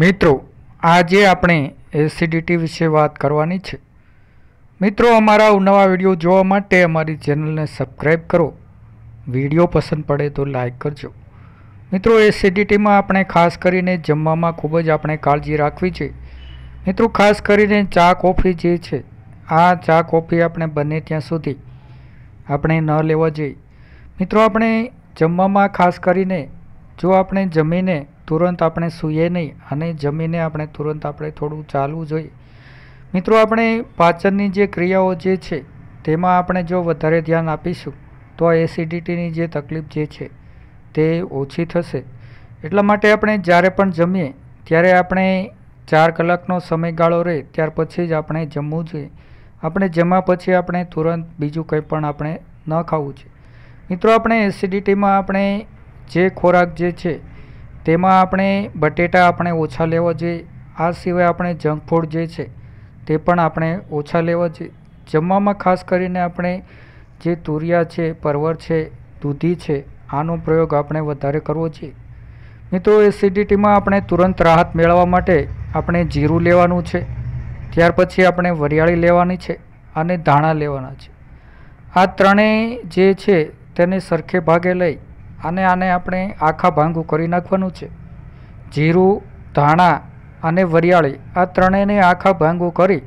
મિત્રો આજે આપણે એસિડિટી વિશે વાત કરવાની છે મિત્રો અમારા નવા વિડીયો જોવા માટે અમારી ચેનલને સબસ્ક્રાઈબ કરો વિડીયો પસંદ પડે તો લાઈક કરજો મિત્રો એસિડિટીમાં આપણે ખાસ કરીને જમવામાં ખૂબ જ આપણે કાળજી રાખવી છે મિત્રો ખાસ કરીને ચા કોફી જે છે આ ચા કોફી આપણે બને ત્યાં સુધી આપણે ન લેવા જોઈએ મિત્રો આપણે જમવામાં ખાસ કરીને જો આપણે જમીને તુરંત આપણે સૂઈએ નહીં અને જમીને આપણે તુરંત આપણે થોડું ચાલવું જોઈએ મિત્રો આપણે પાચનની જે ક્રિયાઓ જે છે તેમાં આપણે જો વધારે ધ્યાન આપીશું તો આ એસિડિટીની જે તકલીફ જે છે તે ઓછી થશે એટલા માટે આપણે જ્યારે પણ જમીએ ત્યારે આપણે ચાર કલાકનો સમયગાળો રહે ત્યાર પછી જ આપણે જમવું જોઈએ આપણે જમ્યા પછી આપણે તુરંત બીજું કંઈ પણ આપણે ન ખાવું જોઈએ મિત્રો આપણે એસિડિટીમાં આપણે જે ખોરાક જે છે તેમાં આપણે બટેટા આપણે ઓછા લેવા જોઈએ આ સિવાય આપણે જંક ફૂડ જે છે તે પણ આપણે ઓછા લેવા જોઈએ જમવામાં ખાસ કરીને આપણે જે તુરિયા છે પરવર છે દૂધી છે આનો પ્રયોગ આપણે વધારે કરવો જોઈએ મિત્રો એસિડિટીમાં આપણે તુરંત રાહત મેળવવા માટે આપણે જીરું લેવાનું છે ત્યાર પછી આપણે વરિયાળી લેવાની છે અને ધાણા લેવાના છે આ ત્રણેય જે છે તેને સરખે ભાગે લઈ અને આને આપણે આખા ભાંગું કરી નાખવાનું છે જીરું ધાણા અને વરિયાળી આ ત્રણેયને આખા ભાંગું કરી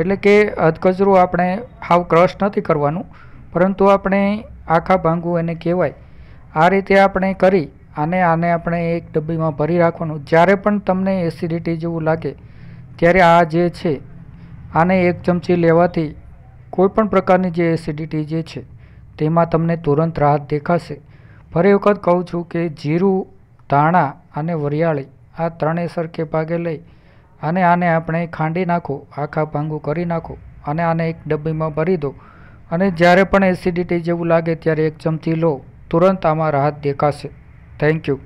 એટલે કે અધકચરું આપણે હાવ ક્રશ નથી કરવાનું પરંતુ આપણે આખા ભાંગું એને કહેવાય આ રીતે આપણે કરી અને આને આપણે એક ડબ્બીમાં ભરી રાખવાનું જ્યારે પણ તમને એસિડિટી જેવું લાગે ત્યારે આ જે છે આને એક ચમચી લેવાથી કોઈપણ પ્રકારની જે એસિડિટી જે છે તેમાં તમને તુરંત રાહત દેખાશે ફરી વખત કહું છું કે જીરું ધાણા અને વરિયાળી આ ત્રણેય સરખે ભાગે લઈ અને આને આપણે ખાંડી નાખો આખા ભાંગું કરી નાખો અને આને એક ડબ્બીમાં ભરી દો અને જ્યારે પણ એસિડિટી જેવું લાગે ત્યારે એક ચમચી લો તુરંત આમાં રાહત દેખાશે થેન્ક યુ